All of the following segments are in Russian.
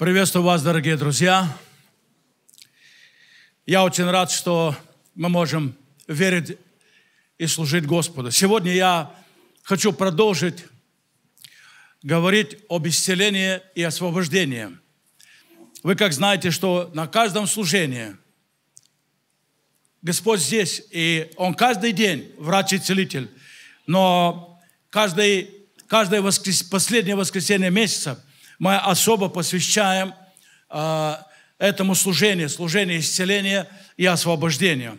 Приветствую вас, дорогие друзья. Я очень рад, что мы можем верить и служить Господу. Сегодня я хочу продолжить говорить об исцелении и освобождении. Вы как знаете, что на каждом служении Господь здесь, и Он каждый день врач и целитель. но каждый, каждое воскрес, последнее воскресенье месяца – мы особо посвящаем э, этому служению, служению исцеления и освобождения.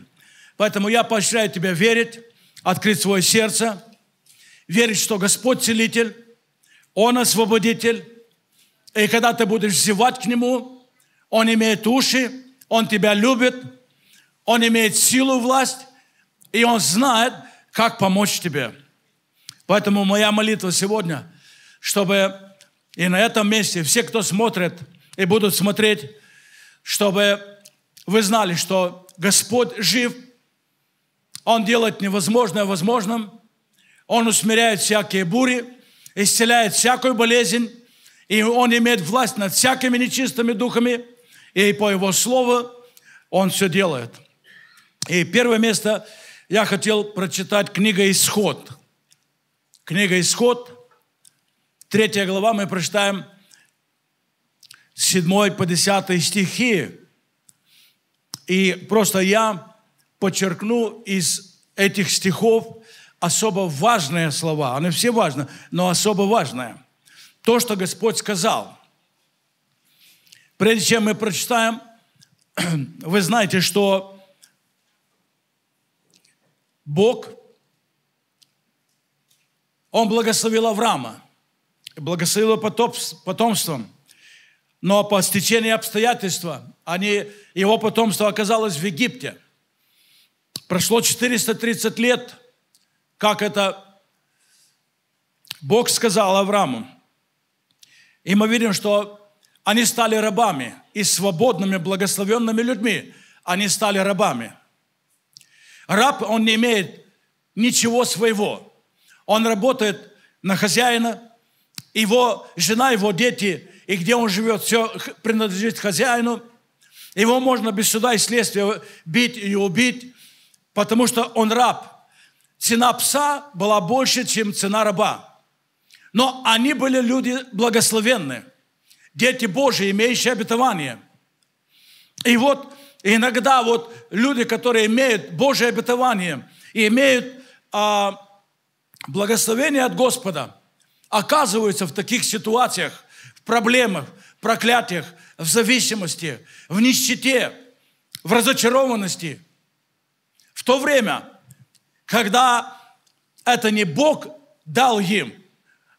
Поэтому я поощряю тебя верить, открыть свое сердце, верить, что Господь целитель, Он освободитель, и когда ты будешь взывать к Нему, Он имеет уши, Он тебя любит, Он имеет силу, власть, и Он знает, как помочь тебе. Поэтому моя молитва сегодня, чтобы и на этом месте все, кто смотрит и будут смотреть, чтобы вы знали, что Господь жив, Он делает невозможное возможным, Он усмиряет всякие бури, исцеляет всякую болезнь, и Он имеет власть над всякими нечистыми духами, и по Его Слову Он все делает. И первое место я хотел прочитать книга «Исход». Книга «Исход», 3 глава мы прочитаем 7 по 10 стихи. И просто я подчеркну из этих стихов особо важные слова. Они все важны, но особо важные. То, что Господь сказал. Прежде чем мы прочитаем, вы знаете, что Бог, Он благословил Авраама благословил потомством, но по стечению обстоятельств они, его потомство оказалось в Египте. Прошло 430 лет, как это Бог сказал Аврааму. И мы видим, что они стали рабами и свободными, благословенными людьми. Они стали рабами. Раб, он не имеет ничего своего. Он работает на хозяина, его жена, его дети, и где он живет, все принадлежит хозяину. Его можно без суда и следствия бить и убить, потому что он раб. Цена пса была больше, чем цена раба. Но они были люди благословенные, дети Божии, имеющие обетование. И вот иногда вот люди, которые имеют Божие обетование и имеют а, благословение от Господа – оказываются в таких ситуациях, в проблемах, проклятиях, в зависимости, в нищете, в разочарованности. В то время, когда это не Бог дал им,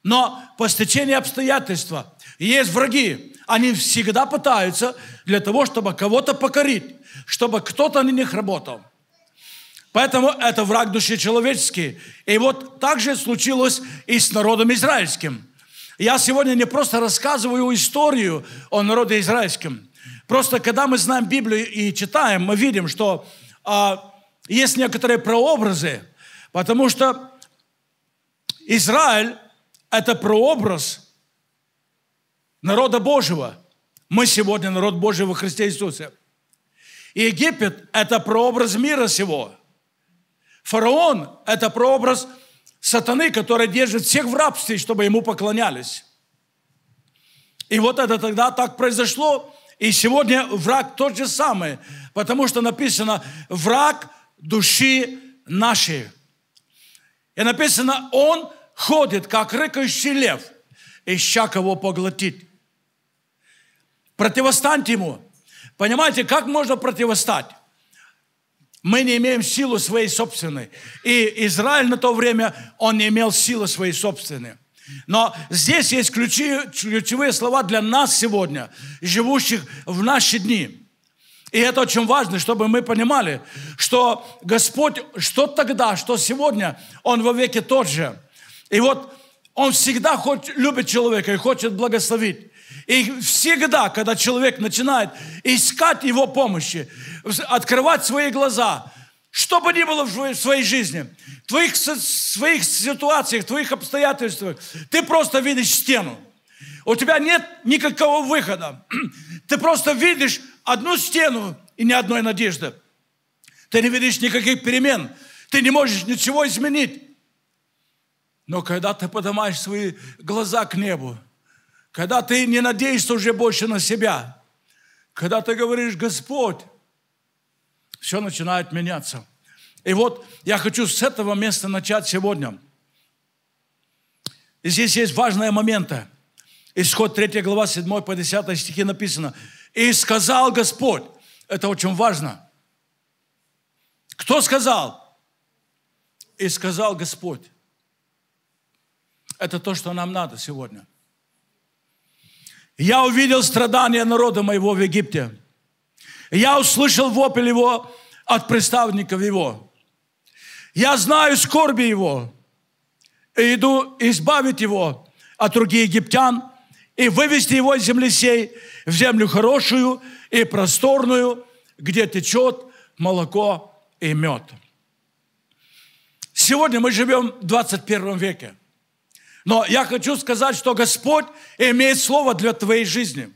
но по стечению обстоятельства есть враги. Они всегда пытаются для того, чтобы кого-то покорить, чтобы кто-то на них работал. Поэтому это враг души человеческий. И вот так же случилось и с народом израильским. Я сегодня не просто рассказываю историю о народе израильском. Просто когда мы знаем Библию и читаем, мы видим, что а, есть некоторые прообразы, потому что Израиль – это прообраз народа Божьего. Мы сегодня народ Божий во Христе Иисусе. И Египет – это прообраз мира сего – Фараон – это прообраз сатаны, который держит всех в рабстве, чтобы ему поклонялись. И вот это тогда так произошло. И сегодня враг тот же самый, потому что написано «враг души нашей». И написано «он ходит, как рыкающий лев, ища кого поглотить». Противостаньте ему. Понимаете, как можно противостать? Мы не имеем силу своей собственной. И Израиль на то время, он не имел силы своей собственной. Но здесь есть ключи, ключевые слова для нас сегодня, живущих в наши дни. И это очень важно, чтобы мы понимали, что Господь, что тогда, что сегодня, Он во веке тот же. И вот Он всегда хоть, любит человека и хочет благословить. И всегда, когда человек начинает искать его помощи, открывать свои глаза, что бы ни было в своей жизни, в твоих, своих ситуациях, в твоих обстоятельствах, ты просто видишь стену. У тебя нет никакого выхода. Ты просто видишь одну стену и ни одной надежды. Ты не видишь никаких перемен. Ты не можешь ничего изменить. Но когда ты поднимаешь свои глаза к небу, когда ты не надеешься уже больше на себя, когда ты говоришь, Господь, все начинает меняться. И вот я хочу с этого места начать сегодня. И здесь есть важные моменты. Исход 3 глава 7 по 10 стихи написано. «И сказал Господь». Это очень важно. Кто сказал? «И сказал Господь». Это то, что нам надо сегодня. Я увидел страдания народа моего в Египте. Я услышал вопль его от представников его. Я знаю скорби его и иду избавить его от других египтян и вывести его из земли сей в землю хорошую и просторную, где течет молоко и мед. Сегодня мы живем в 21 веке – но я хочу сказать, что Господь имеет слово для твоей жизни.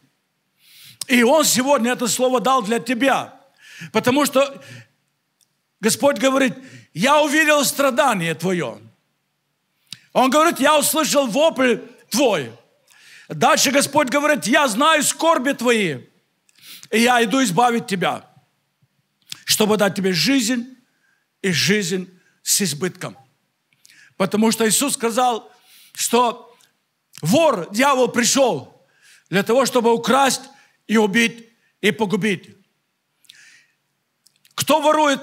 И Он сегодня это слово дал для тебя. Потому что Господь говорит, я увидел страдание твое. Он говорит, я услышал вопль твой. Дальше Господь говорит, я знаю скорби твои, и я иду избавить тебя, чтобы дать тебе жизнь и жизнь с избытком. Потому что Иисус сказал, что вор, дьявол пришел для того, чтобы украсть и убить и погубить. Кто ворует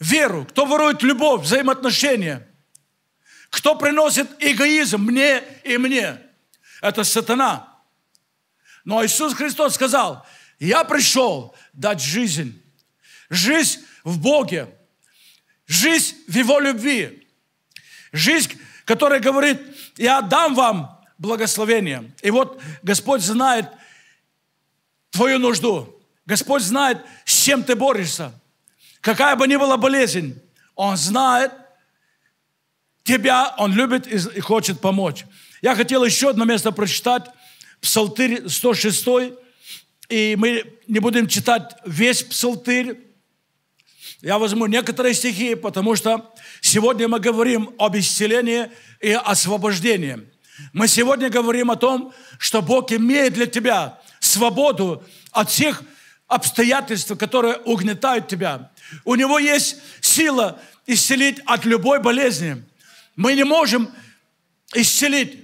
веру, кто ворует любовь, взаимоотношения, кто приносит эгоизм мне и мне, это сатана. Но Иисус Христос сказал, я пришел дать жизнь, жизнь в Боге, жизнь в Его любви, жизнь, которая говорит, я дам вам благословение. И вот Господь знает твою нужду. Господь знает, с чем ты борешься. Какая бы ни была болезнь, Он знает тебя, Он любит и хочет помочь. Я хотел еще одно место прочитать, Псалтырь 106, и мы не будем читать весь Псалтырь, я возьму некоторые стихи, потому что сегодня мы говорим об исцелении и освобождении. Мы сегодня говорим о том, что Бог имеет для тебя свободу от всех обстоятельств, которые угнетают тебя. У Него есть сила исцелить от любой болезни. Мы не можем исцелить,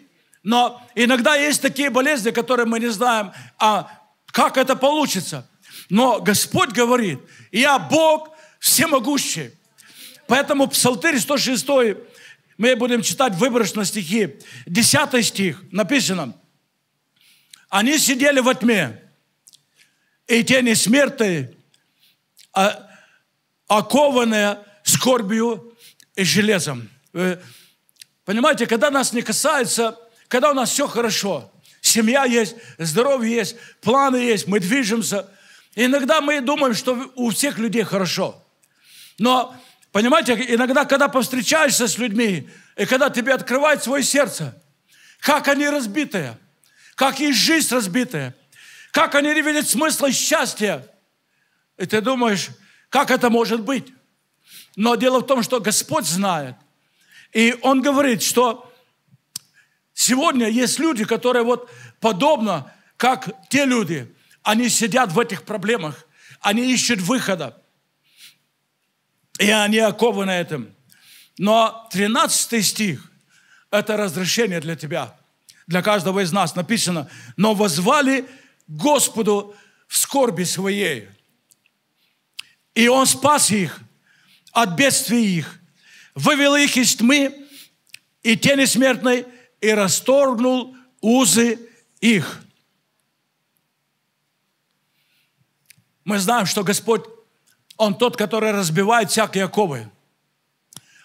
но иногда есть такие болезни, которые мы не знаем, а как это получится. Но Господь говорит, я Бог, всемогущий. Поэтому Псалтырь 106, мы будем читать выборочно стихи. 10 стих написано. Они сидели во тьме, и тени смерти, а, окованные скорбью и железом. Вы понимаете, когда нас не касается, когда у нас все хорошо, семья есть, здоровье есть, планы есть, мы движемся. иногда мы думаем, что у всех людей хорошо – но, понимаете, иногда, когда повстречаешься с людьми, и когда тебе открывает свое сердце, как они разбитые, как их жизнь разбитая, как они не видят смысла и счастья. И ты думаешь, как это может быть? Но дело в том, что Господь знает. И Он говорит, что сегодня есть люди, которые вот подобно, как те люди, они сидят в этих проблемах, они ищут выхода. Иоанн Якова на этом. Но 13 стих – это разрешение для тебя, для каждого из нас написано. «Но возвали Господу в скорби своей, и Он спас их от бедствий их, вывел их из тьмы и тени смертной, и расторгнул узы их». Мы знаем, что Господь он тот, который разбивает всякие оковы.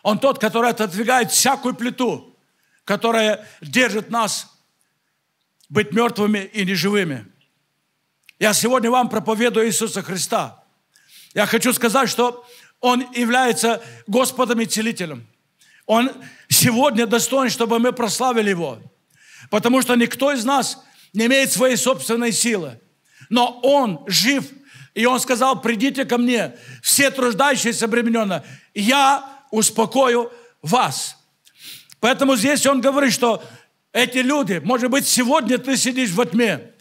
Он тот, который отодвигает всякую плиту, которая держит нас быть мертвыми и неживыми. Я сегодня вам проповедую Иисуса Христа. Я хочу сказать, что Он является Господом и Целителем. Он сегодня достоин, чтобы мы прославили Его. Потому что никто из нас не имеет своей собственной силы. Но Он жив и он сказал, придите ко мне, все труждающиеся обремененно, я успокою вас. Поэтому здесь он говорит, что эти люди, может быть, сегодня ты сидишь во тьме,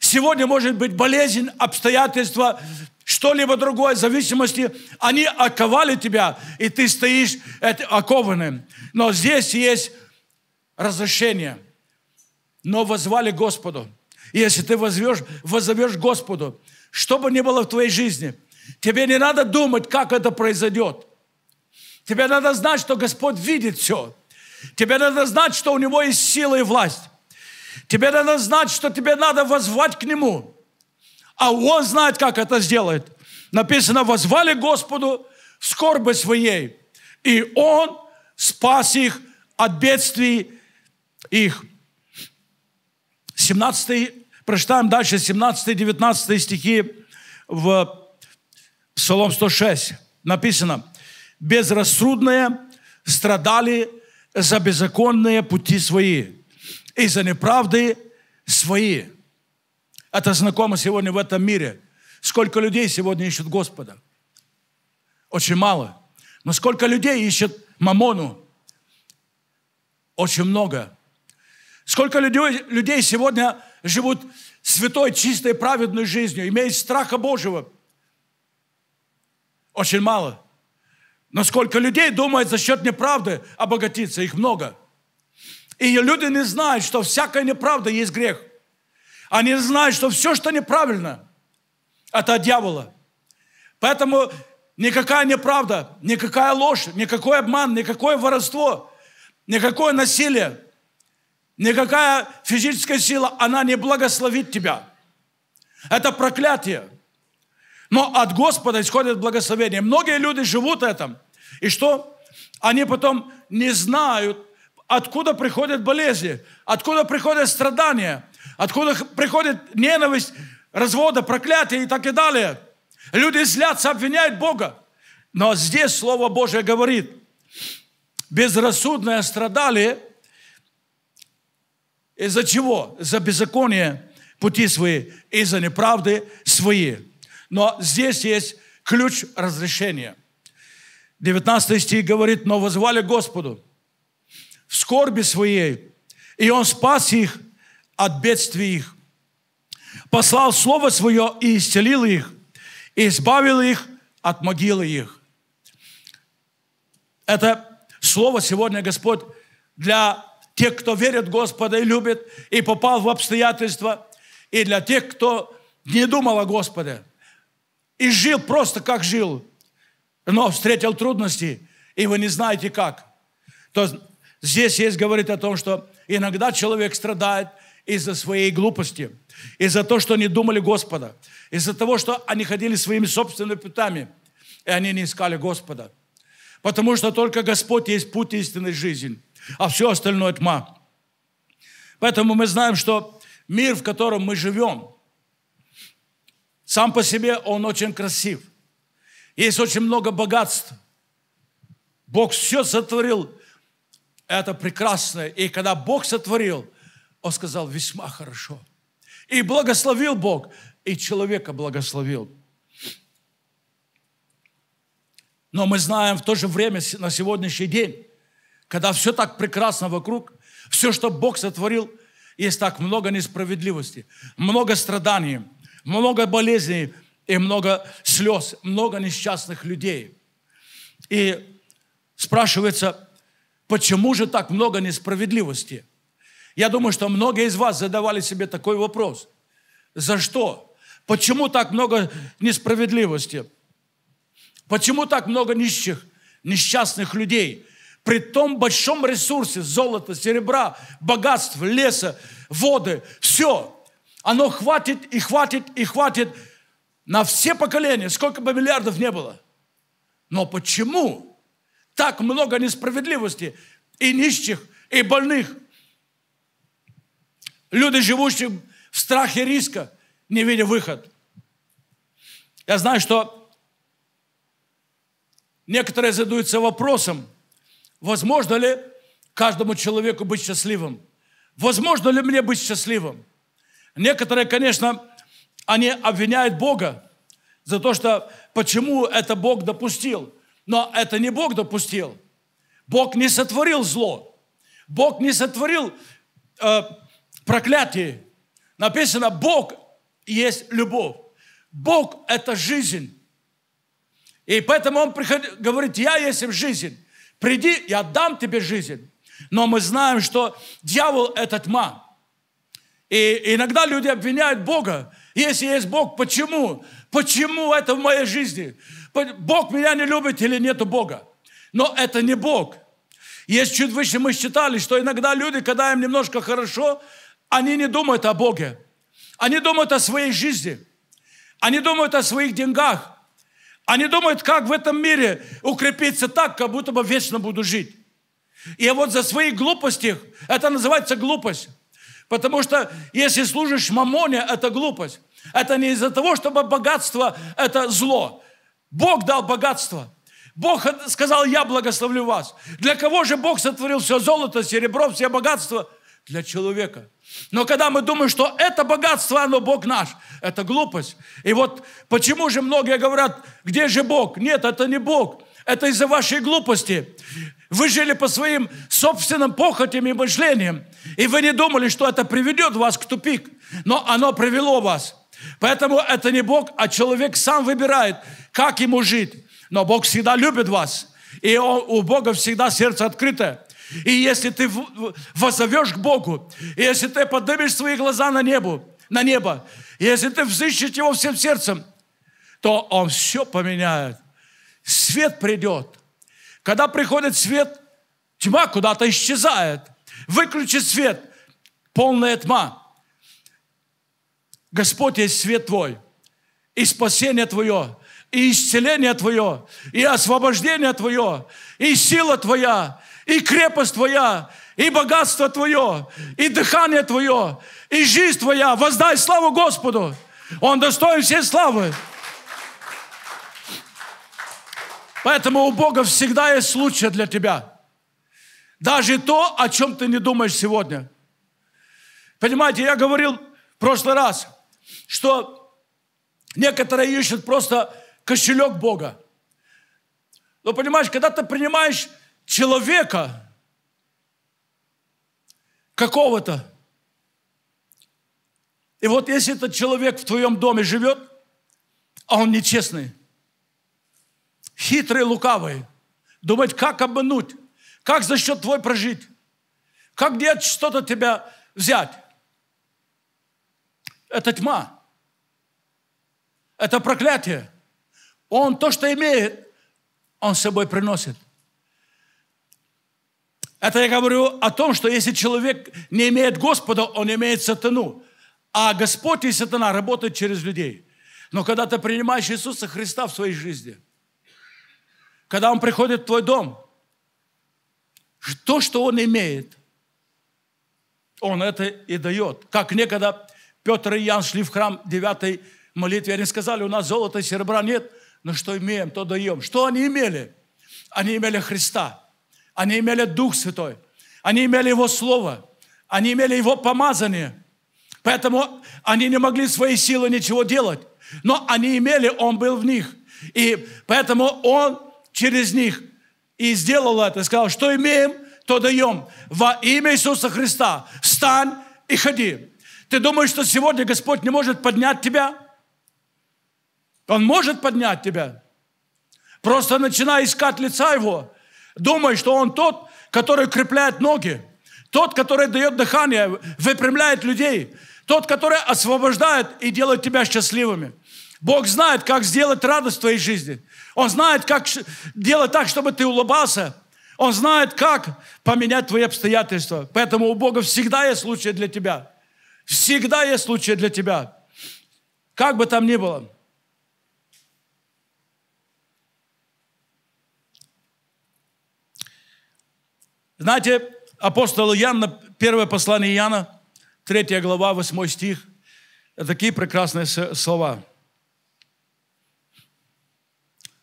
сегодня может быть болезнь, обстоятельства, что-либо другое, зависимости, они оковали тебя, и ты стоишь окованным. Но здесь есть разрешение. Но возвали Господу. И если ты возовешь, возовешь Господу, что бы ни было в твоей жизни, тебе не надо думать, как это произойдет. Тебе надо знать, что Господь видит все. Тебе надо знать, что у Него есть сила и власть. Тебе надо знать, что тебе надо возвать к Нему. А Он знает, как это сделает. Написано, возвали Господу в скорбы своей. И Он спас их от бедствий их. 17 Прочитаем дальше 17-19 стихи в Псалом 106. Написано, «Безрассудные страдали за беззаконные пути свои и за неправды свои». Это знакомо сегодня в этом мире. Сколько людей сегодня ищут Господа? Очень мало. Но сколько людей ищет мамону? Очень много. Сколько людей, людей сегодня живут святой, чистой, праведной жизнью, имеют страха Божьего. Очень мало. Но сколько людей думает за счет неправды обогатиться, их много. И люди не знают, что всякая неправда есть грех. Они знают, что все, что неправильно, это от дьявола. Поэтому никакая неправда, никакая ложь, никакой обман, никакое воровство, никакое насилие – Никакая физическая сила, она не благословит тебя. Это проклятие. Но от Господа исходит благословение. Многие люди живут этом, И что? Они потом не знают, откуда приходят болезни, откуда приходят страдания, откуда приходит ненависть, развода, проклятие и так и далее. Люди злятся, обвиняют Бога. Но здесь Слово Божье говорит, безрассудное страдали – из-за чего? За беззаконие пути свои, из-за неправды свои. Но здесь есть ключ разрешения. 19 стих говорит, но возвали Господу в скорби своей, и Он спас их от бедствий их. Послал Слово Свое и исцелил их, и избавил их от могилы их. Это Слово сегодня Господь для тех, кто верит в Господа и любит, и попал в обстоятельства, и для тех, кто не думал о Господе, и жил просто как жил, но встретил трудности, и вы не знаете как. То здесь есть говорит о том, что иногда человек страдает из-за своей глупости, из-за того, что не думали Господа, из-за того, что они ходили своими собственными путами, и они не искали Господа. Потому что только Господь есть путь истинной жизни а все остальное – тьма. Поэтому мы знаем, что мир, в котором мы живем, сам по себе он очень красив. Есть очень много богатств. Бог все сотворил. Это прекрасно. И когда Бог сотворил, Он сказал весьма хорошо. И благословил Бог, и человека благословил. Но мы знаем в то же время на сегодняшний день, когда все так прекрасно вокруг, все, что Бог сотворил, есть так много несправедливости, много страданий, много болезней и много слез, много несчастных людей. И спрашивается, почему же так много несправедливости? Я думаю, что многие из вас задавали себе такой вопрос. За что? Почему так много несправедливости? Почему так много нищих, несчастных людей? при том большом ресурсе золота, серебра, богатств, леса, воды, все, оно хватит и хватит и хватит на все поколения, сколько бы миллиардов не было. Но почему так много несправедливости и нищих, и больных? Люди, живущие в страхе риска, не видя выход. Я знаю, что некоторые задаются вопросом, Возможно ли каждому человеку быть счастливым? Возможно ли мне быть счастливым? Некоторые, конечно, они обвиняют Бога за то, что почему это Бог допустил. Но это не Бог допустил. Бог не сотворил зло. Бог не сотворил э, проклятие. Написано, Бог есть любовь. Бог – это жизнь. И поэтому он приходит, говорит, я есть жизнь приди, я дам тебе жизнь. Но мы знаем, что дьявол – это тьма. И иногда люди обвиняют Бога. Если есть Бог, почему? Почему это в моей жизни? Бог меня не любит или нету Бога? Но это не Бог. Есть чуть выше мы считали, что иногда люди, когда им немножко хорошо, они не думают о Боге. Они думают о своей жизни. Они думают о своих деньгах. Они думают, как в этом мире укрепиться так, как будто бы вечно буду жить. И вот за свои глупости, это называется глупость. Потому что если служишь мамоне, это глупость. Это не из-за того, чтобы богатство – это зло. Бог дал богатство. Бог сказал, я благословлю вас. Для кого же Бог сотворил все золото, серебро, все богатства – для человека. Но когда мы думаем, что это богатство, оно Бог наш, это глупость. И вот почему же многие говорят, где же Бог? Нет, это не Бог. Это из-за вашей глупости. Вы жили по своим собственным похотям и мышлениям. И вы не думали, что это приведет вас к тупик. Но оно привело вас. Поэтому это не Бог, а человек сам выбирает, как ему жить. Но Бог всегда любит вас. И у Бога всегда сердце открытое. И если ты возовешь к Богу, если ты поднимешь свои глаза на небо, на небо, если ты взыщешь Его всем сердцем, то Он все поменяет. Свет придет. Когда приходит свет, тьма куда-то исчезает. Выключи свет, полная тьма. Господь есть свет твой, и спасение твое, и исцеление твое, и освобождение твое, и сила твоя, и крепость Твоя, и богатство Твое, и дыхание Твое, и жизнь Твоя. Воздай славу Господу. Он достоин всей славы. Поэтому у Бога всегда есть случай для тебя. Даже то, о чем ты не думаешь сегодня. Понимаете, я говорил в прошлый раз, что некоторые ищут просто кошелек Бога. Но понимаешь, когда ты принимаешь человека какого-то. И вот если этот человек в твоем доме живет, а он нечестный, хитрый, лукавый, думать, как обмануть, как за счет твой прожить, как где что-то тебя взять. Это тьма. Это проклятие. Он то, что имеет, он с собой приносит – это я говорю о том, что если человек не имеет Господа, он имеет сатану. А Господь и сатана работают через людей. Но когда ты принимаешь Иисуса Христа в своей жизни, когда Он приходит в твой дом, то, что Он имеет, Он это и дает. Как некогда Петр и Ян шли в храм девятой молитве, они сказали, у нас золота и серебра нет, но что имеем, то даем. Что они имели? Они имели Христа – они имели Дух Святой. Они имели Его Слово. Они имели Его помазание. Поэтому они не могли своей силы ничего делать. Но они имели, Он был в них. И поэтому Он через них и сделал это. Сказал, что имеем, то даем. Во имя Иисуса Христа встань и ходи. Ты думаешь, что сегодня Господь не может поднять тебя? Он может поднять тебя. Просто начинай искать лица Его думает, что он тот, который укрепляет ноги, тот, который дает дыхание, выпрямляет людей, тот, который освобождает и делает тебя счастливыми. Бог знает, как сделать радость в твоей жизни. Он знает, как делать так, чтобы ты улыбался. Он знает, как поменять твои обстоятельства. Поэтому у Бога всегда есть случай для тебя. Всегда есть случай для тебя. Как бы там ни было. Знаете, апостол Иоанн, первое послание Иоанна, третья глава, восьмой стих, такие прекрасные слова.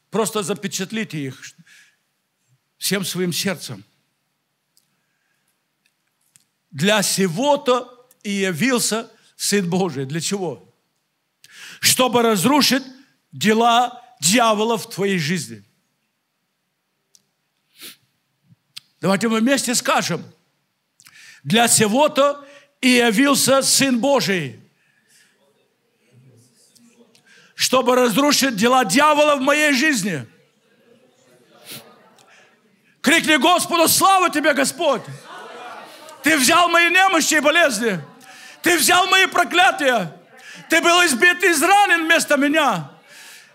Просто запечатлите их всем своим сердцем. Для сего-то и явился Сын Божий. Для чего? Чтобы разрушить дела дьявола в твоей жизни. Давайте мы вместе скажем. Для всего то и явился Сын Божий, чтобы разрушить дела дьявола в моей жизни. Крикни Господу, слава тебе, Господь! Ты взял мои немощи и болезни. Ты взял мои проклятия. Ты был избит и изранен вместо меня.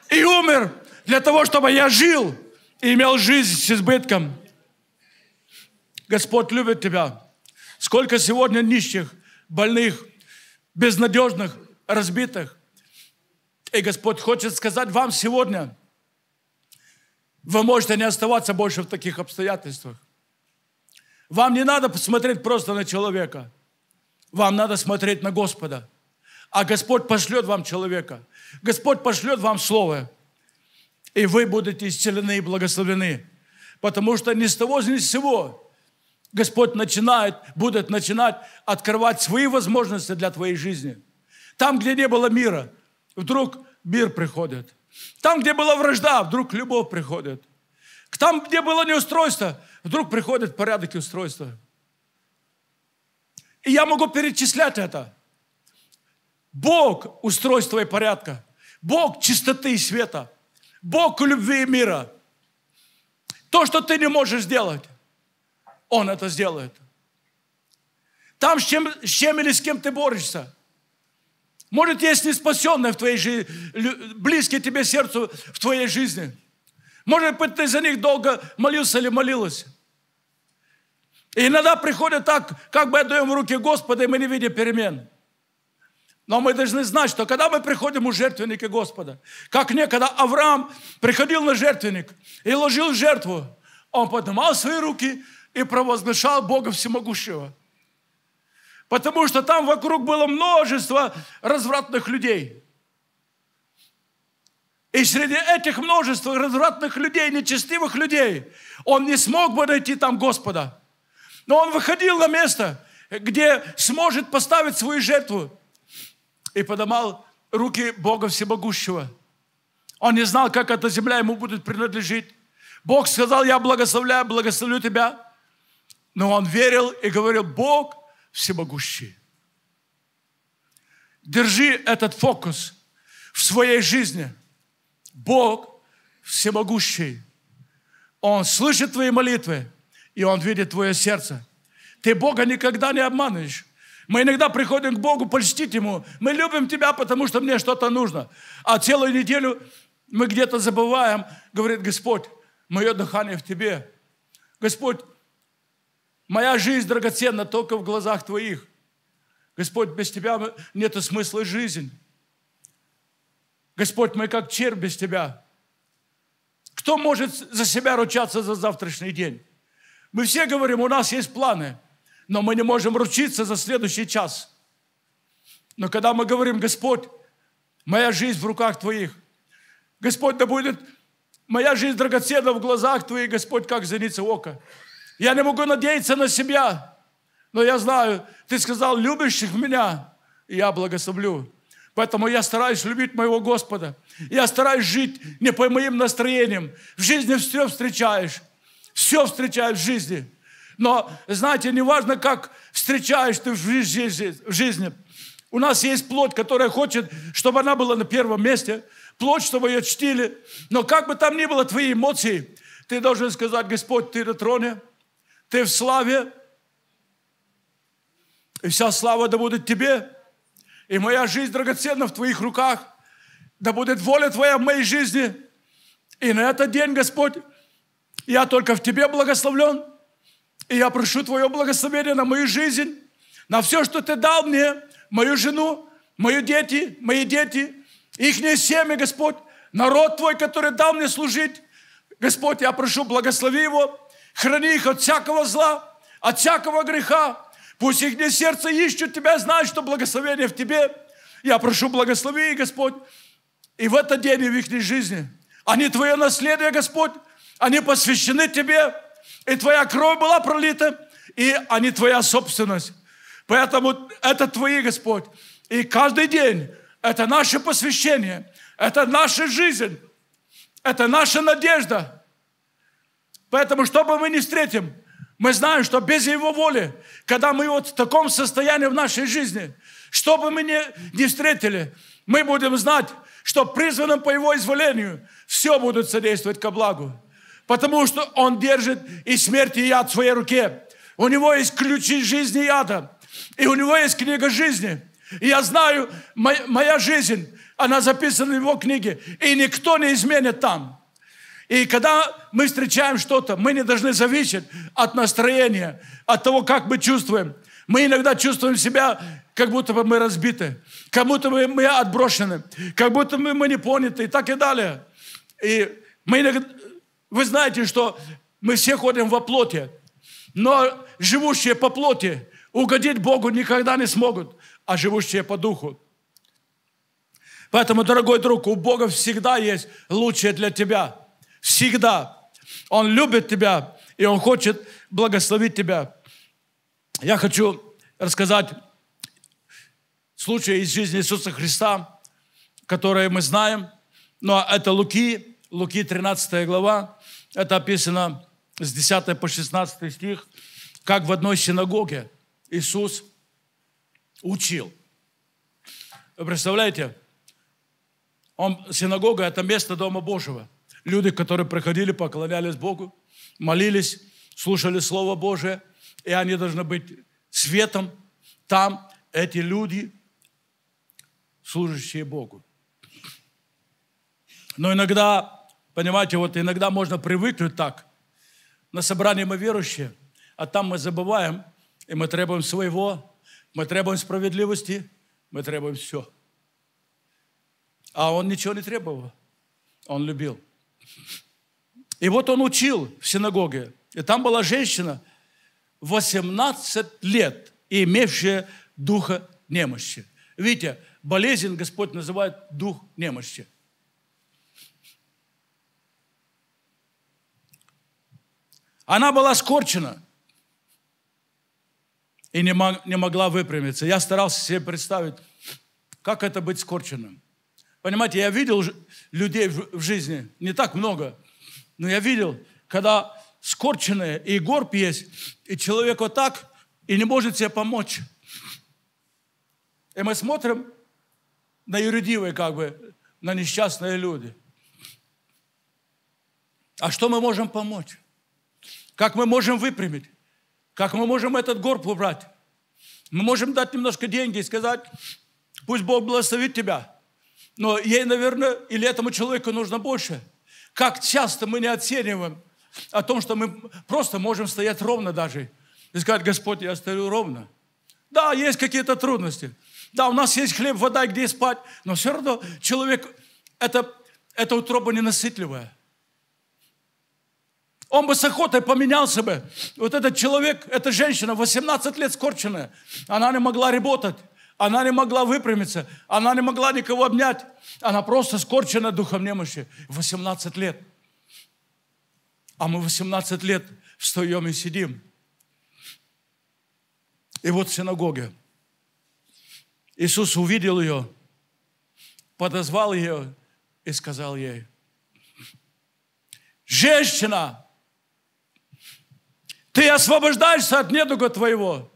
И умер для того, чтобы я жил и имел жизнь с избытком. Господь любит тебя. Сколько сегодня нищих, больных, безнадежных, разбитых. И Господь хочет сказать вам сегодня, вы можете не оставаться больше в таких обстоятельствах. Вам не надо посмотреть просто на человека. Вам надо смотреть на Господа. А Господь пошлет вам человека. Господь пошлет вам Слово. И вы будете исцелены и благословлены. Потому что ни с того, ни с сего Господь начинает, будет начинать открывать свои возможности для твоей жизни. Там, где не было мира, вдруг мир приходит. Там, где была вражда, вдруг любовь приходит. Там, где было неустройство, вдруг приходит порядок и устройство. И я могу перечислять это. Бог устройства и порядка. Бог чистоты и света. Бог любви и мира. То, что ты не можешь сделать. Он это сделает. Там с чем, с чем или с кем ты борешься. Может, есть неспасенные в твоей жизни, близкие тебе сердцу в твоей жизни. Может быть, ты за них долго молился или молилась. И иногда приходит так, как бы отдаем в руки Господа, и мы не видим перемен. Но мы должны знать, что когда мы приходим у жертвенника Господа, как некогда Авраам приходил на жертвенник и ложил жертву, он поднимал свои руки, и провозглашал Бога Всемогущего. Потому что там вокруг было множество развратных людей. И среди этих множества развратных людей, нечестивых людей, он не смог бы найти там Господа. Но он выходил на место, где сможет поставить свою жертву. И поднимал руки Бога Всемогущего. Он не знал, как эта земля ему будет принадлежить. Бог сказал, я благословляю, благословлю тебя. Но он верил и говорил, Бог всемогущий. Держи этот фокус в своей жизни. Бог всемогущий. Он слышит твои молитвы, и Он видит твое сердце. Ты Бога никогда не обманываешь. Мы иногда приходим к Богу польстить Ему. Мы любим Тебя, потому что мне что-то нужно. А целую неделю мы где-то забываем. Говорит Господь, мое дыхание в Тебе. Господь, Моя жизнь драгоценна только в глазах Твоих. Господь, без Тебя нет смысла жизни. Господь, мы как червь без Тебя. Кто может за себя ручаться за завтрашний день? Мы все говорим, у нас есть планы, но мы не можем ручиться за следующий час. Но когда мы говорим, Господь, моя жизнь в руках Твоих, Господь, да будет моя жизнь драгоценна в глазах Твоих, Господь, как зеница ока. Я не могу надеяться на себя, но я знаю, ты сказал, любящих меня, я благословлю. Поэтому я стараюсь любить моего Господа. Я стараюсь жить не по моим настроениям. В жизни все встречаешь. Все встречаешь в жизни. Но, знаете, неважно, как встречаешь ты в жизни. У нас есть плоть, которая хочет, чтобы она была на первом месте. Плоть, чтобы ее чтили. Но как бы там ни было твои эмоции, ты должен сказать, Господь, ты на троне – ты в славе. И вся слава да будет Тебе. И моя жизнь драгоценна в Твоих руках. Да будет воля Твоя в моей жизни. И на этот день, Господь, я только в Тебе благословлен. И я прошу Твое благословение на мою жизнь, на все, что Ты дал мне, мою жену, мои дети, мои дети, их семьи, Господь, народ Твой, который дал мне служить. Господь, я прошу, благослови его, Храни их от всякого зла, от всякого греха. Пусть их не сердце ищут тебя, знают, что благословение в тебе. Я прошу, благослови Господь. И в этот день и в их жизни. Они твое наследие, Господь. Они посвящены тебе. И твоя кровь была пролита. И они твоя собственность. Поэтому это твои, Господь. И каждый день это наше посвящение. Это наша жизнь. Это наша надежда. Поэтому, что бы мы ни встретим, мы знаем, что без Его воли, когда мы вот в таком состоянии в нашей жизни, что бы мы ни, ни встретили, мы будем знать, что призванным по Его изволению все будут содействовать ко благу. Потому что Он держит и смерть, и яд в своей руке. У Него есть ключи жизни и ада. И у Него есть книга жизни. И я знаю, моя, моя жизнь, она записана в Его книге. И никто не изменит там. И когда мы встречаем что-то, мы не должны зависеть от настроения, от того, как мы чувствуем. Мы иногда чувствуем себя, как будто бы мы разбиты, как будто бы мы отброшены, как будто бы мы не поняты и так и далее. И мы иногда... Вы знаете, что мы все ходим во плоти, но живущие по плоти угодить Богу никогда не смогут, а живущие по духу. Поэтому, дорогой друг, у Бога всегда есть лучшее для тебя – Всегда. Он любит тебя, и Он хочет благословить тебя. Я хочу рассказать случай из жизни Иисуса Христа, который мы знаем, но ну, а это Луки, Луки 13 глава, это описано с 10 по 16 стих, как в одной синагоге Иисус учил. Вы представляете, он, синагога – это место Дома Божьего – Люди, которые приходили, поклонялись Богу, молились, слушали Слово Божие, и они должны быть светом там, эти люди, служащие Богу. Но иногда, понимаете, вот иногда можно привыкнуть так. На собрании мы верующие, а там мы забываем, и мы требуем своего, мы требуем справедливости, мы требуем все. А он ничего не требовал. Он любил. И вот он учил в синагоге. И там была женщина, 18 лет, имевшая духа немощи. Видите, болезнь Господь называет дух немощи. Она была скорчена и не, могла выпрямиться. Я старался себе представить, как это быть скорченным. Понимаете, я видел людей в жизни, не так много, но я видел, когда скорченные и горб есть, и человек вот так, и не может себе помочь. И мы смотрим на юридивые как бы, на несчастные люди. А что мы можем помочь? Как мы можем выпрямить? Как мы можем этот горб убрать? Мы можем дать немножко деньги и сказать, пусть Бог благословит тебя – но ей, наверное, или этому человеку нужно больше. Как часто мы не оцениваем о том, что мы просто можем стоять ровно даже и сказать, Господь, я стою ровно. Да, есть какие-то трудности. Да, у нас есть хлеб, вода, где спать. Но все равно человек, это, это утроба ненасытливая. Он бы с охотой поменялся бы. Вот этот человек, эта женщина, 18 лет скорченная, она не могла работать. Она не могла выпрямиться, она не могла никого обнять. Она просто скорчена духом немощи. 18 лет. А мы 18 лет встаем и сидим. И вот в синагоге. Иисус увидел ее, подозвал ее и сказал ей, «Женщина, ты освобождаешься от недуга твоего»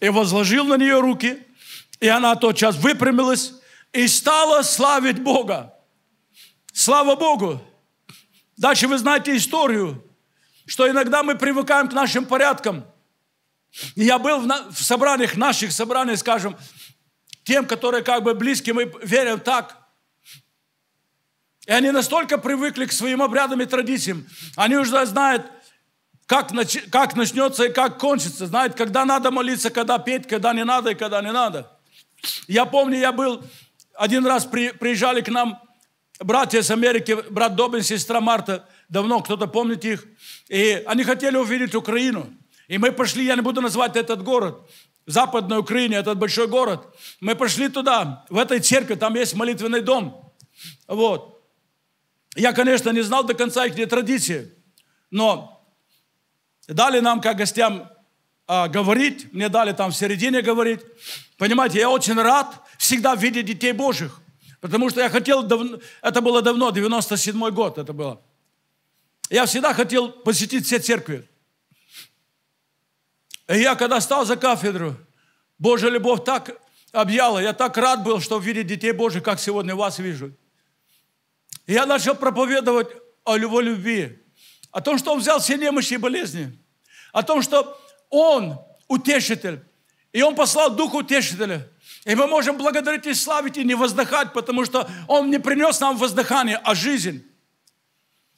и возложил на нее руки, и она тотчас выпрямилась и стала славить Бога. Слава Богу! Дальше вы знаете историю, что иногда мы привыкаем к нашим порядкам. я был в, в собраниях, наших собраниях, скажем, тем, которые как бы близки, мы верим так. И они настолько привыкли к своим обрядам и традициям. Они уже знают, как, нач... как начнется и как кончится. Знает, когда надо молиться, когда петь, когда не надо и когда не надо. Я помню, я был, один раз при... приезжали к нам братья из Америки, брат Добин, сестра Марта, давно кто-то помнит их, и они хотели увидеть Украину. И мы пошли, я не буду называть этот город, Западной Украине, этот большой город. Мы пошли туда, в этой церкви, там есть молитвенный дом. Вот. Я, конечно, не знал до конца их традиции, но Дали нам, как гостям, а, говорить, мне дали там в середине говорить. Понимаете, я очень рад всегда видеть детей Божьих, потому что я хотел, давно, это было давно, 97 год это было. Я всегда хотел посетить все церкви. И я, когда стал за кафедру, Божья любовь так объяла, я так рад был, что видеть детей Божьих, как сегодня вас вижу. И я начал проповедовать о его любви, о том, что Он взял все немощи и болезни, о том, что Он утешитель, и Он послал Дух Утешителя. И мы можем благодарить и славить, и не воздыхать, потому что Он не принес нам воздыхание, а жизнь.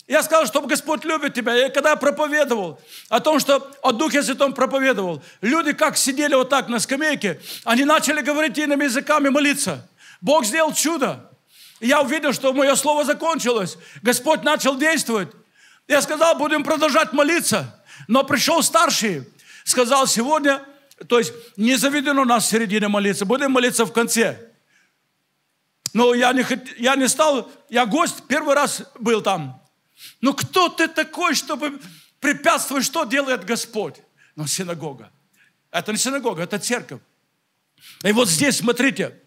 Я сказал, что Господь любит тебя. И когда я проповедовал о том, что о Духе Святом проповедовал, люди как сидели вот так на скамейке, они начали говорить иными языками, молиться. Бог сделал чудо. И я увидел, что мое слово закончилось. Господь начал действовать. Я сказал, будем продолжать молиться. Но пришел старший, сказал, сегодня, то есть не заведено у нас середина молиться, будем молиться в конце. Но я не, я не стал, я гость, первый раз был там. Ну кто ты такой, чтобы препятствовать, что делает Господь? Ну синагога. Это не синагога, это церковь. И вот здесь, смотрите,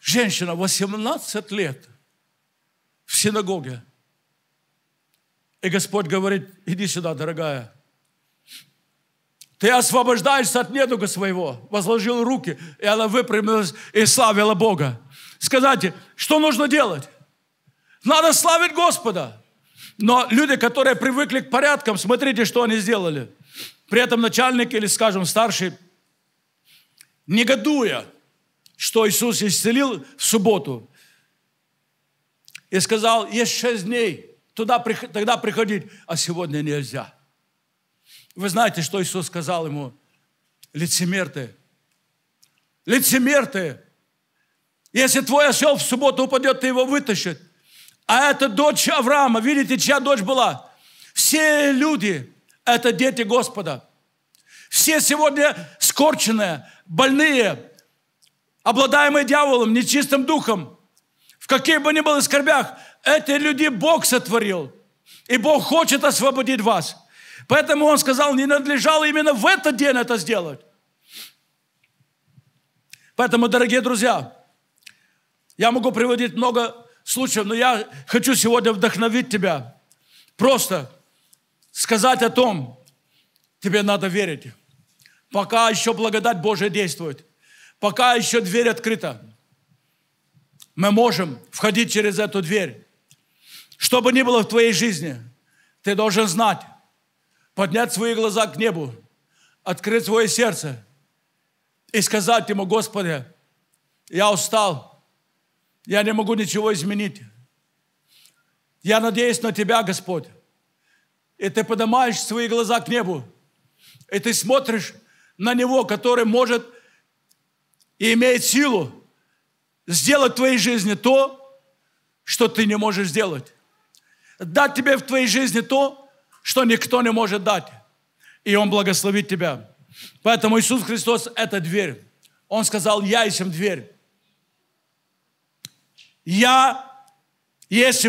женщина 18 лет – в синагоге. И Господь говорит, иди сюда, дорогая. Ты освобождаешься от недуга своего. Возложил руки, и она выпрямилась и славила Бога. Сказайте, что нужно делать? Надо славить Господа. Но люди, которые привыкли к порядкам, смотрите, что они сделали. При этом начальник или, скажем, старший, негодуя, что Иисус исцелил в субботу, и сказал, есть шесть дней, туда, тогда приходить, а сегодня нельзя. Вы знаете, что Иисус сказал ему? Лицемер ты. Лицемер ты. Если твой осел в субботу упадет, ты его вытащит. А это дочь Авраама. Видите, чья дочь была? Все люди – это дети Господа. Все сегодня скорченные, больные, обладаемые дьяволом, нечистым духом. Какие бы ни были скорбях, эти люди Бог сотворил. И Бог хочет освободить вас. Поэтому Он сказал, не надлежало именно в этот день это сделать. Поэтому, дорогие друзья, я могу приводить много случаев, но я хочу сегодня вдохновить тебя. Просто сказать о том, тебе надо верить. Пока еще благодать Божия действует. Пока еще дверь открыта мы можем входить через эту дверь. Что бы ни было в твоей жизни, ты должен знать, поднять свои глаза к небу, открыть свое сердце и сказать ему, Господи, я устал, я не могу ничего изменить. Я надеюсь на Тебя, Господь. И ты поднимаешь свои глаза к небу, и ты смотришь на Него, который может и имеет силу сделать в твоей жизни то, что ты не можешь сделать. Дать тебе в твоей жизни то, что никто не может дать. И Он благословит тебя. Поэтому Иисус Христос – это дверь. Он сказал, я есть дверь. Я есть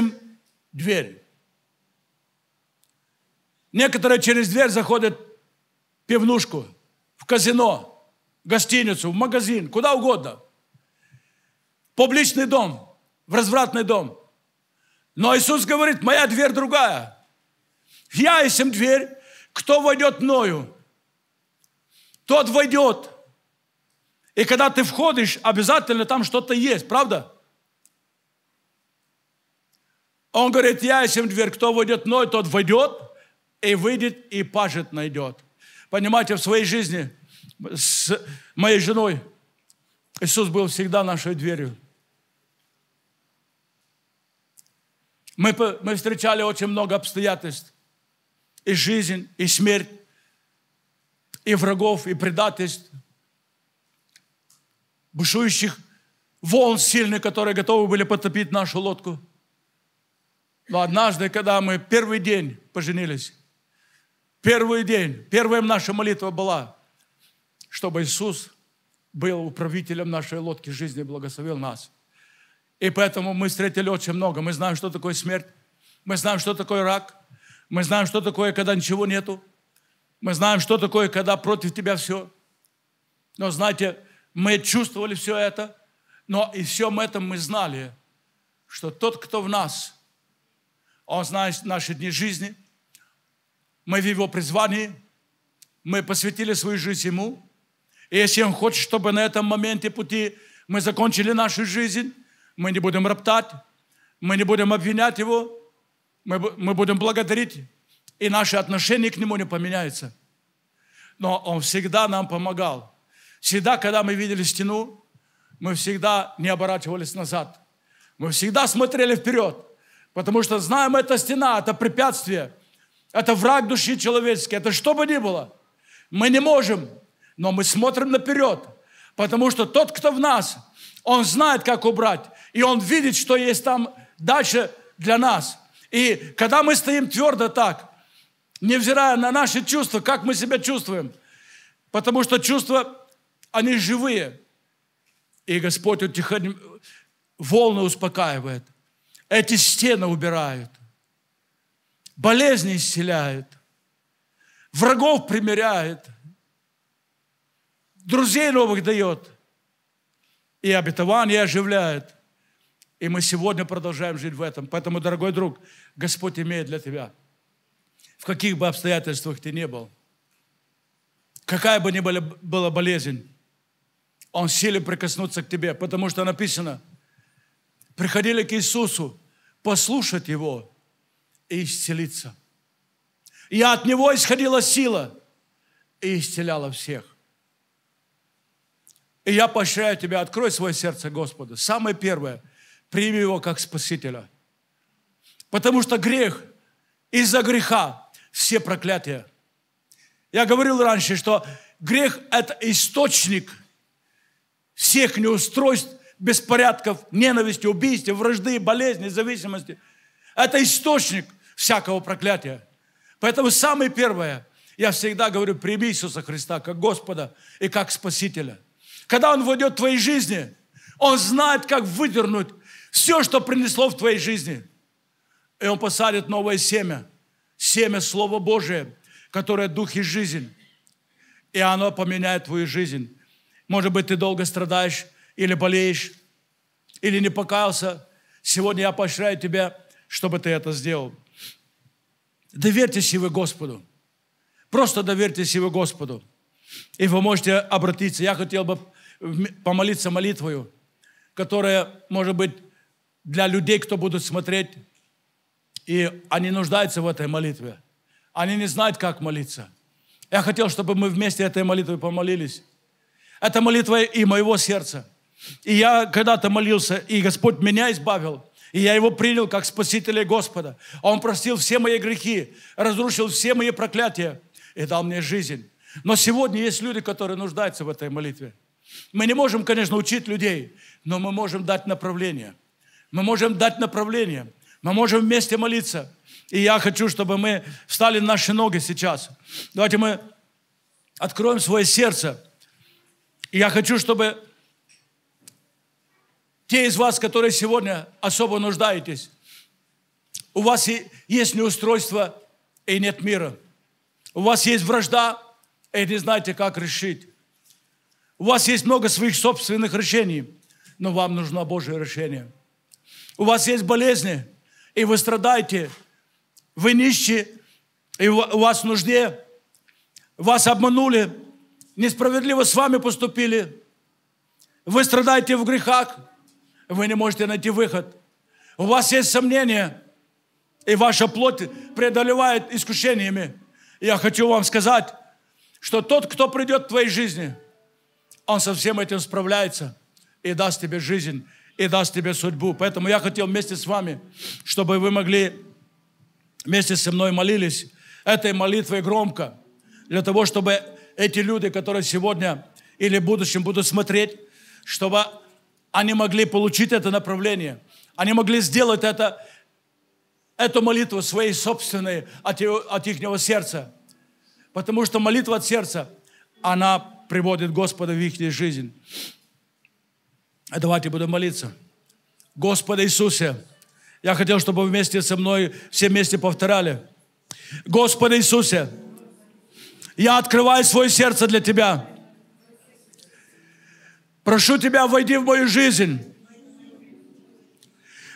дверь. Некоторые через дверь заходят в пивнушку, в казино, в гостиницу, в магазин, куда угодно – публичный дом, в развратный дом. Но Иисус говорит, моя дверь другая. Я есть дверь, кто войдет мною, тот войдет. И когда ты входишь, обязательно там что-то есть, правда? Он говорит, я есть дверь, кто войдет мной, тот войдет, и выйдет, и пажит найдет. Понимаете, в своей жизни с моей женой Иисус был всегда нашей дверью. Мы, мы встречали очень много обстоятельств. И жизнь, и смерть, и врагов, и предательств. Бушующих волн сильных, которые готовы были потопить нашу лодку. Но однажды, когда мы первый день поженились, первый день, первая наша молитва была, чтобы Иисус был управителем нашей лодки жизни и благословил нас – и поэтому мы встретили очень много. Мы знаем, что такое смерть. Мы знаем, что такое рак. Мы знаем, что такое, когда ничего нету. Мы знаем, что такое, когда против тебя все. Но знаете, мы чувствовали все это, но и всем этом мы знали, что тот, кто в нас, он знает наши дни жизни, мы в его призвании, мы посвятили свою жизнь ему. И если он хочет, чтобы на этом моменте пути мы закончили нашу жизнь, мы не будем роптать, мы не будем обвинять Его, мы, мы будем благодарить, и наши отношения к Нему не поменяются. Но Он всегда нам помогал. Всегда, когда мы видели стену, мы всегда не оборачивались назад. Мы всегда смотрели вперед, потому что знаем, это стена, это препятствие, это враг души человеческой, это что бы ни было. Мы не можем, но мы смотрим наперед, потому что тот, кто в нас, он знает, как убрать. И Он видит, что есть там дальше для нас. И когда мы стоим твердо так, невзирая на наши чувства, как мы себя чувствуем, потому что чувства, они живые. И Господь утихонь... волны успокаивает. Эти стены убирают. Болезни исцеляют. Врагов примиряет. Друзей новых дает. И обетование оживляет. И мы сегодня продолжаем жить в этом. Поэтому, дорогой друг, Господь имеет для тебя. В каких бы обстоятельствах ты ни был, какая бы ни была, была болезнь, Он силен прикоснуться к тебе. Потому что написано, приходили к Иисусу, послушать Его и исцелиться. И от Него исходила сила и исцеляла всех. И я поощряю тебя, открой свое сердце Господу. Самое первое – прими его как Спасителя. Потому что грех, из-за греха все проклятия. Я говорил раньше, что грех – это источник всех неустройств, беспорядков, ненависти, убийств, вражды, болезни, зависимости. Это источник всякого проклятия. Поэтому самое первое, я всегда говорю, прими Иисуса Христа как Господа и как Спасителя. Когда Он войдет в твоей жизни, Он знает, как выдернуть все, что принесло в твоей жизни. И Он посадит новое семя, семя Слова Божия, которое дух и жизнь. И оно поменяет твою жизнь. Может быть, ты долго страдаешь или болеешь, или не покаялся. Сегодня я поощряю тебя, чтобы ты это сделал. Доверьтесь и Господу. Просто доверьтесь его Господу. И вы можете обратиться. Я хотел бы помолиться молитвою, которая, может быть, для людей, кто будут смотреть, и они нуждаются в этой молитве. Они не знают, как молиться. Я хотел, чтобы мы вместе этой молитвой помолились. Это молитва и моего сердца. И я когда-то молился, и Господь меня избавил. И я его принял как Спасителя Господа. а Он простил все мои грехи, разрушил все мои проклятия и дал мне жизнь. Но сегодня есть люди, которые нуждаются в этой молитве. Мы не можем, конечно, учить людей, но мы можем дать направление – мы можем дать направление, мы можем вместе молиться. И я хочу, чтобы мы встали на наши ноги сейчас. Давайте мы откроем свое сердце. И я хочу, чтобы те из вас, которые сегодня особо нуждаетесь, у вас есть неустройство и нет мира. У вас есть вражда, и не знаете, как решить. У вас есть много своих собственных решений, но вам нужно Божье решение – у вас есть болезни, и вы страдаете, вы нищие, и у вас в нужде, вас обманули, несправедливо с вами поступили, вы страдаете в грехах, вы не можете найти выход. У вас есть сомнения, и ваша плоть преодолевает искушениями. Я хочу вам сказать, что тот, кто придет в твоей жизни, он со всем этим справляется и даст тебе жизнь и даст тебе судьбу. Поэтому я хотел вместе с вами, чтобы вы могли вместе со мной молились этой молитвой громко, для того, чтобы эти люди, которые сегодня или в будущем будут смотреть, чтобы они могли получить это направление, они могли сделать это, эту молитву своей собственной от, от их сердца. Потому что молитва от сердца, она приводит Господа в их жизнь. А давайте будем молиться. Господи Иисусе, я хотел, чтобы вы вместе со мной все вместе повторяли. Господи Иисусе, я открываю свое сердце для Тебя. Прошу Тебя, войди в мою жизнь.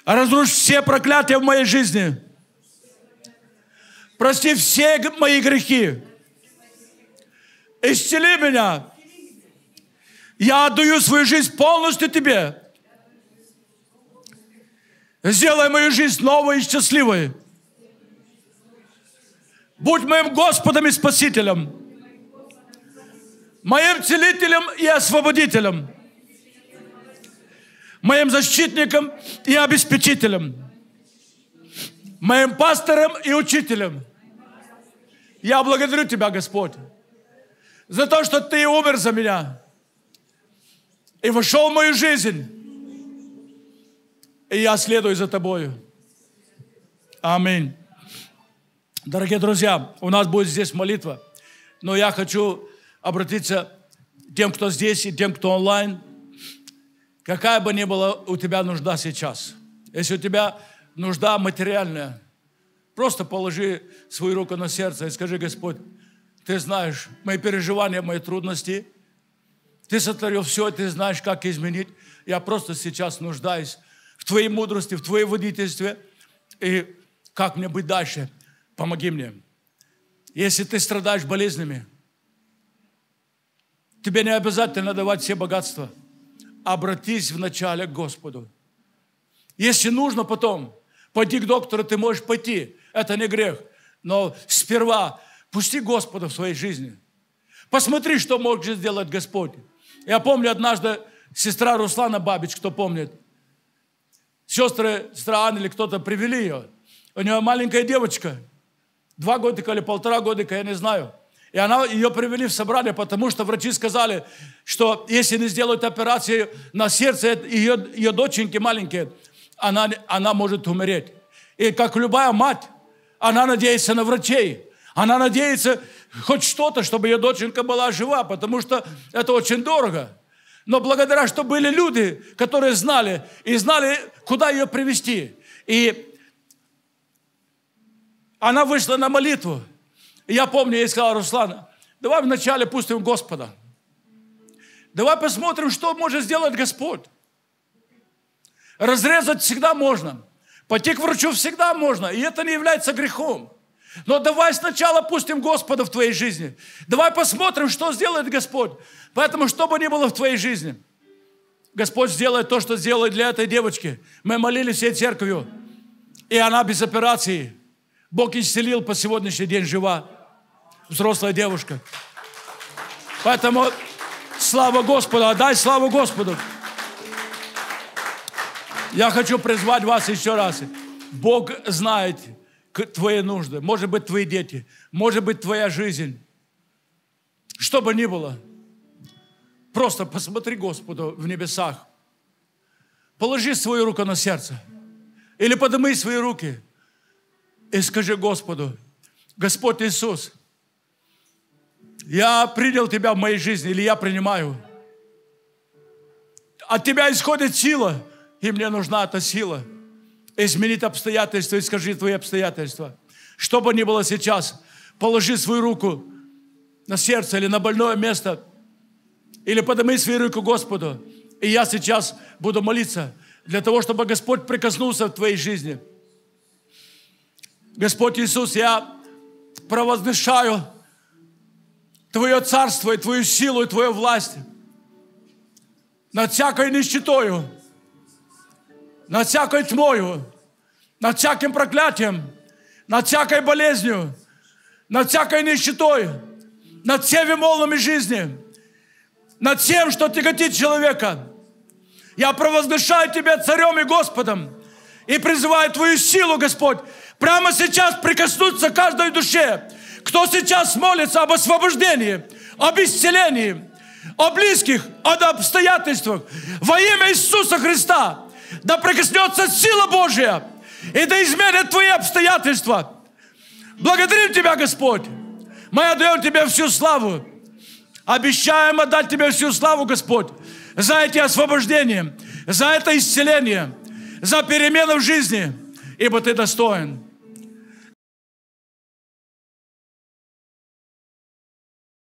разруши все проклятия в моей жизни. Прости все мои грехи. Исцели меня я отдаю свою жизнь полностью тебе. Сделай мою жизнь новой и счастливой. Будь моим Господом и Спасителем, моим целителем и освободителем, моим защитником и обеспечителем, моим пастором и учителем. Я благодарю Тебя, Господь, за то, что Ты умер за меня и вошел в мою жизнь. И я следую за тобою. Аминь. Дорогие друзья, у нас будет здесь молитва. Но я хочу обратиться тем, кто здесь и тем, кто онлайн. Какая бы ни была у тебя нужда сейчас. Если у тебя нужда материальная, просто положи свою руку на сердце и скажи, Господь, ты знаешь мои переживания, мои трудности – ты сотворил все, ты знаешь, как изменить. Я просто сейчас нуждаюсь в Твоей мудрости, в Твоей водительстве. И как мне быть дальше? Помоги мне. Если ты страдаешь болезнями, тебе не обязательно давать все богатства. Обратись вначале к Господу. Если нужно потом, пойди к доктору, ты можешь пойти. Это не грех. Но сперва пусти Господа в своей жизни. Посмотри, что может сделать Господь. Я помню однажды сестра Руслана Бабич, кто помнит, сестры, сестра Анна или кто-то привели ее. У нее маленькая девочка, два годика или полтора годика, я не знаю. И она, ее привели в собрание, потому что врачи сказали, что если не сделают операцию на сердце ее, ее доченьки маленькие, она, она может умереть. И как любая мать, она надеется на врачей. Она надеется, хоть что-то, чтобы ее доченька была жива, потому что это очень дорого. Но благодаря, что были люди, которые знали, и знали, куда ее привести. И она вышла на молитву. И я помню, я ей сказал, Руслан, давай вначале пустим Господа. Давай посмотрим, что может сделать Господь. Разрезать всегда можно. Пойти к врачу всегда можно. И это не является грехом. Но давай сначала пустим Господа в твоей жизни. Давай посмотрим, что сделает Господь. Поэтому, что бы ни было в твоей жизни, Господь сделает то, что сделает для этой девочки. Мы молились всей церковью, и она без операции. Бог исцелил по сегодняшний день жива. Взрослая девушка. Поэтому слава Господу, отдай славу Господу. Я хочу призвать вас еще раз. Бог знает, твои нужды, может быть, твои дети, может быть, твоя жизнь. Что бы ни было, просто посмотри Господу в небесах. Положи свою руку на сердце. Или подними свои руки и скажи Господу, Господь Иисус, я принял Тебя в моей жизни, или я принимаю. От Тебя исходит сила, и мне нужна эта сила – изменит обстоятельства и скажи твои обстоятельства. Что бы ни было сейчас, положи свою руку на сердце или на больное место, или подними свою руку Господу. И я сейчас буду молиться для того, чтобы Господь прикоснулся в твоей жизни. Господь Иисус, я провозглашаю Твое царство и Твою силу и Твою власть над всякой нищетою, над всякой тьмою, над всяким проклятием, над всякой болезнью, над всякой нищетой, над всеми молнами жизни, над всем, что тяготит человека. Я провозглашаю Тебя царем и Господом и призываю Твою силу, Господь, прямо сейчас прикоснуться к каждой душе, кто сейчас молится об освобождении, об исцелении, о близких, об обстоятельствах. Во имя Иисуса Христа да прикоснется сила Божья. И да изменят твои обстоятельства. Благодарим Тебя, Господь. Мы отдаем Тебе всю славу. Обещаем отдать Тебе всю славу, Господь, за эти освобождения, за это исцеление, за перемены в жизни, ибо Ты достоин.